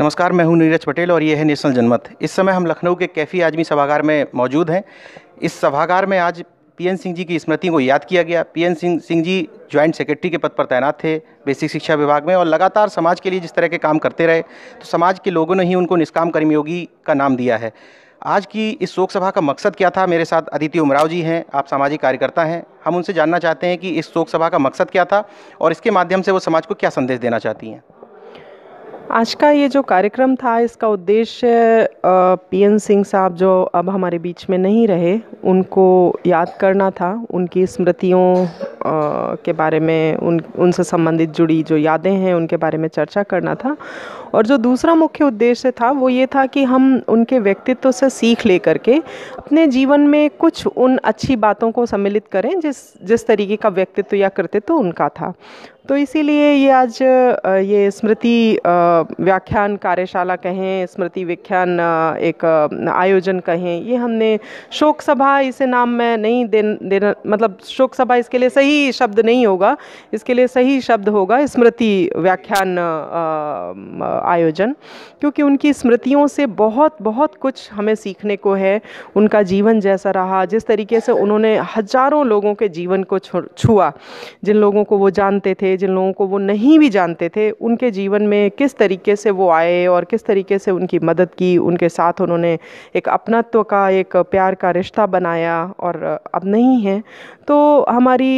नमस्कार मैं हूं नीरज पटेल और ये है नेशनल जनमत इस समय हम लखनऊ के कैफ़ी आजमी सभागार में मौजूद हैं इस सभागार में आज पीएन सिंह जी की स्मृति को याद किया गया PN Singh Singh ji joint secretary के पद पर तैनात थे बेसिक शिक्षा विभाग में और लगातार समाज के लिए जिस तरह के काम करते रहे तो समाज के लोगों ने ही उनको निष्काम कर्मयोगी का नाम दिया है आज की इस शोक सभा का मकसद क्या था मेरे साथ अदिति उमराव जी हैं आप सामाजिक कार्यकर्ता हैं हम उनसे जानना चाहते हैं कि इस शोक सभा का मकसद क्या था और इसके माध्यम से वो समाज को क्या संदेश देना चाहती हैं आज का ये जो कार्यक्रम था इसका उद्देश्य पीएन सिंह साहब जो अब हमारे बीच में नहीं रहे उनको याद करना था उनकी स्मृतियों के बारे में उन उनसे संबंधित जुड़ी जो यादें हैं उनके बारे में चर्चा करना था और जो दूसरा मुख्य उद्देश्य था वो ये था कि हम उनके व्यक्तित्व से सीख ले करके अपने जीवन में कुछ उन अच्छी बातों को सम्मिलित करें जिस जिस तरीके का व्यक्तित्व या कृतित्व उनका था तो इसीलिए ये आज ये स्मृति व्याख्यान कार्यशाला कहें स्मृति व्याख्यान एक आयोजन कहें ये हमने शोक सभा इसे नाम मैं नहीं दे देना मतलब शोक सभा इसके लिए सही शब्द नहीं होगा इसके लिए सही शब्द होगा स्मृति व्याख्यान आयोजन क्योंकि उनकी स्मृतियों से बहुत बहुत कुछ हमें सीखने को है उनका जीवन जैसा रहा जिस तरीके से उन्होंने हजारों लोगों के जीवन को छुआ जिन लोगों को वो जानते थे जिन लोगों को वो नहीं भी जानते थे उनके जीवन में किस तरीके से वो आए और किस तरीके से उनकी मदद की उनके साथ उन्होंने एक अपनत्व का एक प्यार का रिश्ता बनाया और अब नहीं है तो हमारी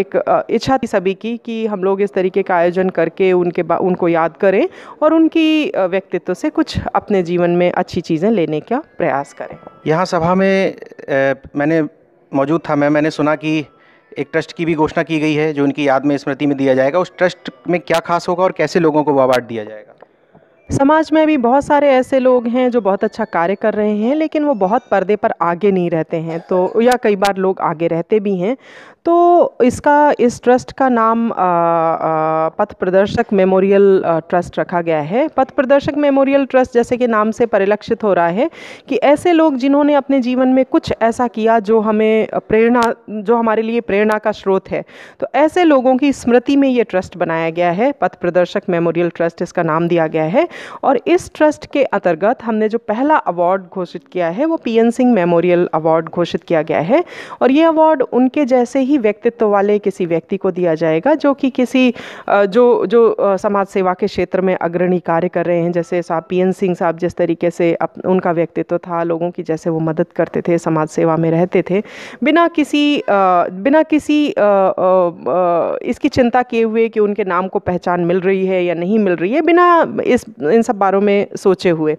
एक इच्छा थी सभी की कि हम लोग इस तरीके का आयोजन करके उनके उनको याद कर करें और उनकी व्यक्तित्व से कुछ अपने जीवन में अच्छी चीज़ें लेने का प्रयास करें यहाँ सभा में ए, मैंने मौजूद था मैं मैंने सुना कि एक ट्रस्ट की भी घोषणा की गई है जो उनकी याद में स्मृति में दिया जाएगा उस ट्रस्ट में क्या खास होगा और कैसे लोगों को वो अवार्ड दिया जाएगा समाज में अभी बहुत सारे ऐसे लोग हैं जो बहुत अच्छा कार्य कर रहे हैं लेकिन वो बहुत पर्दे पर आगे नहीं रहते हैं तो या कई बार लोग आगे रहते भी हैं तो इसका इस ट्रस्ट का नाम पथ प्रदर्शक मेमोरियल ट्रस्ट रखा गया है पथ प्रदर्शक मेमोरियल ट्रस्ट जैसे कि नाम से परिलक्षित हो रहा है कि ऐसे लोग जिन्होंने अपने जीवन में कुछ ऐसा किया जो हमें प्रेरणा जो हमारे लिए प्रेरणा का स्रोत है तो ऐसे लोगों की स्मृति में ये ट्रस्ट बनाया गया है पथ प्रदर्शक मेमोरियल ट्रस्ट इसका नाम दिया गया है और इस ट्रस्ट के अंतर्गत हमने जो पहला अवार्ड घोषित किया है वो पी सिंह मेमोरियल अवार्ड घोषित किया गया है और ये अवार्ड उनके जैसे ही ही व्यक्तित्व वाले किसी व्यक्ति को दिया जाएगा जो कि किसी जो जो समाज सेवा के क्षेत्र में अग्रणी कार्य कर रहे हैं जैसे साहब पी एन सिंह साहब जिस तरीके से अप, उनका व्यक्तित्व था लोगों की जैसे वो मदद करते थे समाज सेवा में रहते थे बिना किसी बिना किसी इसकी चिंता किए हुए कि उनके नाम को पहचान मिल रही है या नहीं मिल रही है बिना इस इन सब बारों में सोचे हुए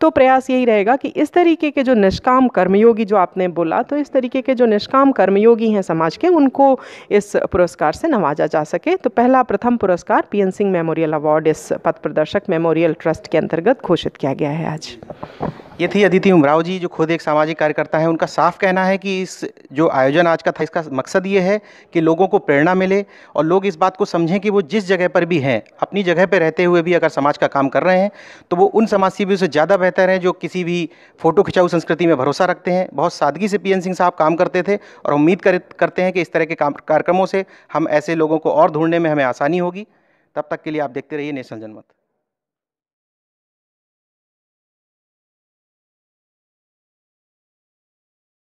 तो प्रयास यही रहेगा कि इस तरीके के जो निष्काम कर्मयोगी जो आपने बोला तो इस तरीके के जो निष्काम कर्मयोगी हैं समाज के उनको इस पुरस्कार से नवाजा जा सके तो पहला प्रथम पुरस्कार पीएन सिंह मेमोरियल अवार्ड इस पथ प्रदर्शक मेमोरियल ट्रस्ट के अंतर्गत घोषित किया गया है आज ये थी अदिति उमराव जी जो खुद एक सामाजिक कार्यकर्ता है उनका साफ कहना है कि इस जो आयोजन आज का था इसका मकसद ये है कि लोगों को प्रेरणा मिले और लोग इस बात को समझें कि वो जिस जगह पर भी हैं अपनी जगह पर रहते हुए भी अगर समाज का काम कर रहे हैं तो वो उन समाज सेवियों से ज़्यादा बेहतर हैं जो किसी भी फ़ोटो खिंचाऊ संस्कृति में भरोसा रखते हैं बहुत सादगी से पी सिंह साहब काम करते थे और उम्मीद करते हैं कि इस तरह के कार्यक्रमों से हम ऐसे लोगों को और ढूंढने में हमें आसानी होगी तब तक के लिए आप देखते रहिए नेशनल जनमत